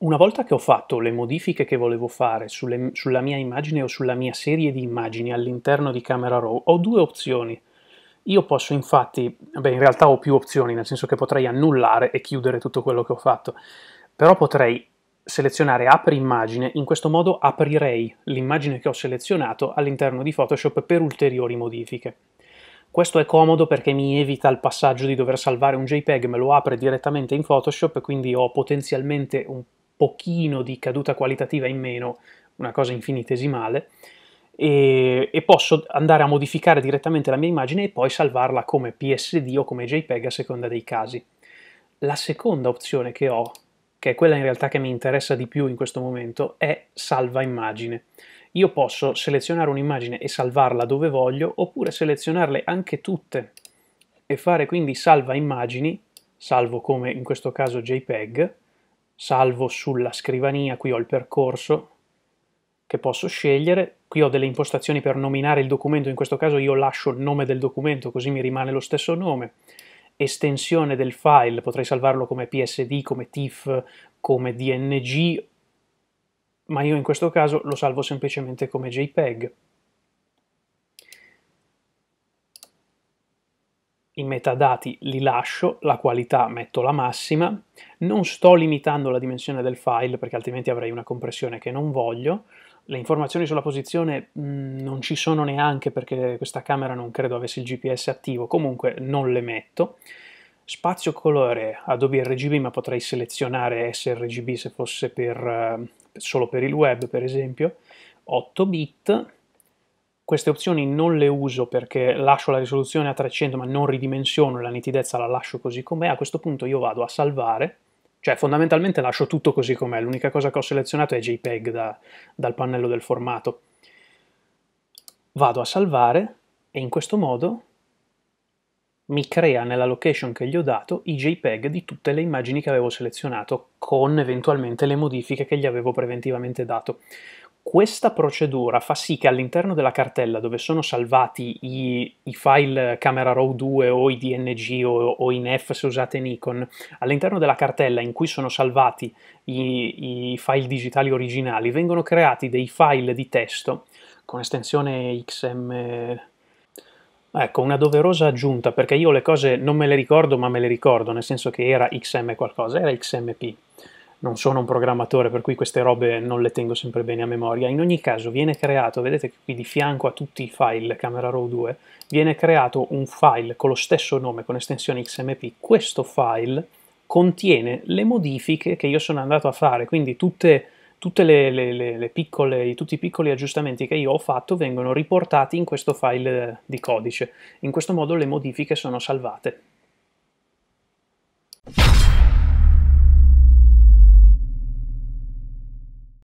Una volta che ho fatto le modifiche che volevo fare sulle, sulla mia immagine o sulla mia serie di immagini all'interno di Camera Raw, ho due opzioni. Io posso infatti, beh in realtà ho più opzioni, nel senso che potrei annullare e chiudere tutto quello che ho fatto, però potrei selezionare apri immagine, in questo modo aprirei l'immagine che ho selezionato all'interno di Photoshop per ulteriori modifiche. Questo è comodo perché mi evita il passaggio di dover salvare un JPEG, me lo apre direttamente in Photoshop, quindi ho potenzialmente un pochino di caduta qualitativa in meno, una cosa infinitesimale, e, e, posso andare a modificare direttamente la mia immagine e poi salvarla come PSD o come JPEG a seconda dei casi. La seconda opzione che ho, che è quella in realtà che mi interessa di più in questo momento, è salva immagine. Io posso selezionare un'immagine e salvarla dove voglio, oppure selezionarle anche tutte e fare quindi salva immagini, salvo come in questo caso JPEG, salvo sulla scrivania, qui ho il percorso che posso scegliere, qui ho delle impostazioni per nominare il documento, in questo caso io lascio il nome del documento così mi rimane lo stesso nome, estensione del file, potrei salvarlo come PSD, come TIFF, come DNG, ma io in questo caso lo salvo semplicemente come JPEG. i metadati li lascio, la qualità metto la massima, non sto limitando la dimensione del file perché altrimenti avrei una compressione che non voglio, le informazioni sulla posizione mh, mm, non ci sono neanche perché questa camera non credo avesse il GPS attivo, comunque non le metto. Spazio colore Adobe RGB, ma potrei selezionare sRGB se fosse per, eh, solo per il web, per esempio. 8 bit, queste opzioni non le uso perché lascio la risoluzione a 300 ma non ridimensiono la nitidezza, la lascio così com'è, a questo punto io vado a salvare, cioè fondamentalmente lascio tutto così com'è, l'unica cosa che ho selezionato è JPEG da, dal pannello del formato. Vado a salvare e in questo modo mi crea nella location che gli ho dato i JPEG di tutte le immagini che avevo selezionato con eventualmente le modifiche che gli avevo preventivamente dato. Questa procedura fa sì che all'interno della cartella dove sono salvati i, i file Camera Raw 2 o i DNG o, o in F se usate Nikon, all'interno della cartella in cui sono salvati i, i file digitali originali vengono creati dei file di testo con estensione XM Ecco, una doverosa aggiunta, perché io le cose non me le ricordo, ma me le ricordo, nel senso che era XM qualcosa, era XMP non sono un programmatore, per cui queste robe non le tengo sempre bene a memoria. In ogni caso viene creato, vedete che qui di fianco a tutti i file Camera Raw 2, viene creato un file con lo stesso nome, con estensione XMP. Questo file contiene le modifiche che io sono andato a fare, quindi tutte, tutte le, le, le, piccole, tutti i piccoli aggiustamenti che io ho fatto vengono riportati in questo file di codice. In questo modo le modifiche sono salvate.